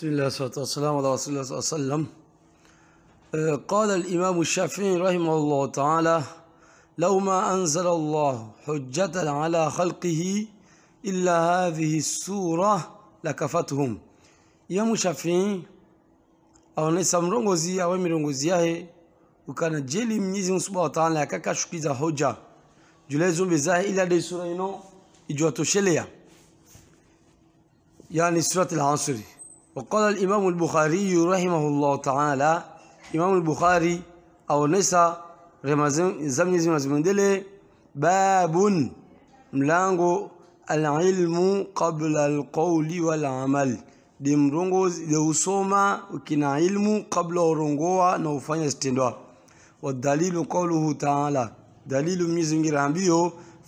بسم الله والصلاة والسلام على رسول الله صلى الله عليه وسلم آه، قال الإمام الشافعي رحمه الله تعالى لو ما أنزل الله حجة على خلقه إلا هذه السورة لكفتهم إمام الشافعي أو نسام رنغوزي أو أمي رنغوزي وكان جيلي من يزيون سبحانه وتعالى كاكاشكي ذا حجة جلزو بزاه إلا دي سورة إنو إجواتو شليا يعني سورة العنصري وقال الإمام البخاري رحمه الله تعالى إمام البخاري أو نسى زمن زمن زمن دلي باب ملانغو العلم قبل القول والعمل دم رونغوز دوسوما وكنا علم قبل رونغوا نوفاني استندوا والدليل قوله تعالى دليل ميزن بيو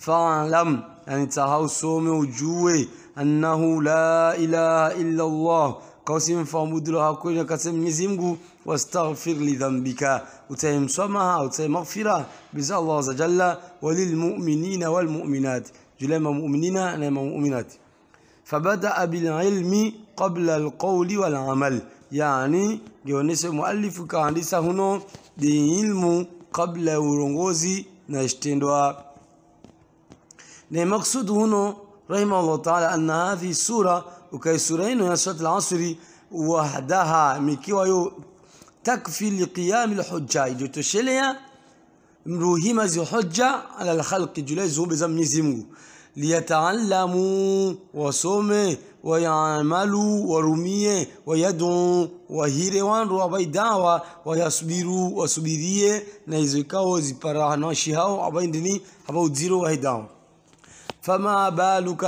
فعلم أن يعني تهاو سومي وجوه أنه لا إله إلا الله usimfahamu udulaha kweli akasema Mwenyezi Mungu wastaghfir li dhanbika utaimsamaha utaimaghfira biza Allah azza jalla walilmu'minina walmu'minat julema mu'minina na mu'minat فبدأ بالعلم قبل القول والعمل يعني يونس المؤلف كانديسا هنا بالعلم قبل urongozi na ishtendwa na maksud huno رحمه الله تعالى أن هذه السورة وكيسورين صلاة العصري وحدها ميكيوايو تكفي لقيام الحجة يجو تشيليا مروهيما زي حجة على الخلق جولي زو بزم نزيمو ليتعلموا وصومي ويعملوا ورمية ويدعوا وهيروان روابي دعوة ويصبروا وصبرية نيزكاو زبراهنا شهاو عبين دني حباو زيرو وهي دعوة فما بالك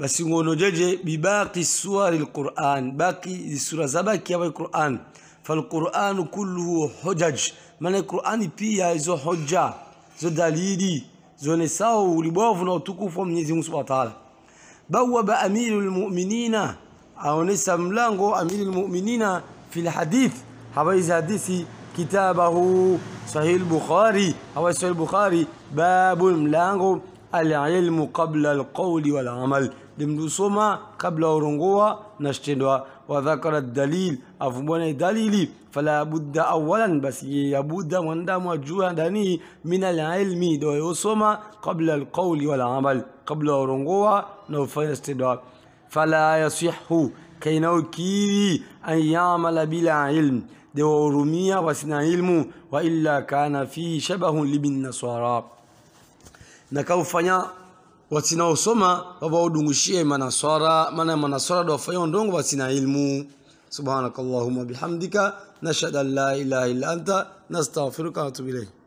بس يقولوا جاجي بباقي السور القرآن باقي السورة زباك يا القرآن فالقرآن كله حجج من القرآن بيا زو حجة زو دليلي زو نساو لبوفنا وتكوفو من يزيون سبحانه وتعالى بواب أمير المؤمنين أو نسا ملانغو أمير المؤمنين في الحديث حبيز حديثي كتابه صحيح البخاري هو صحيح البخاري باب ملانغو العلم قبل القول والعمل لمدوسوما قبل ورنغوا نشتدوا وذكر الدليل أفبون دليلي فلا بد أولا بس يبود من دام داني من العلم دو يوسوما قبل القول والعمل قبل ورنغوا نشتدوا فلا يصح كي نوكيري أن يعمل بلا علم دو رمية وسنا علم وإلا كان فيه شبه لبن نصارى na nakaufanya watinaosoma wawaudungushie manaswara maana manaswara dawafanya ndongo watina ilmu subhanakallahumma bihamdika nashhadu an la ilaha illa anta nastaghfiruka wa natubu ilayk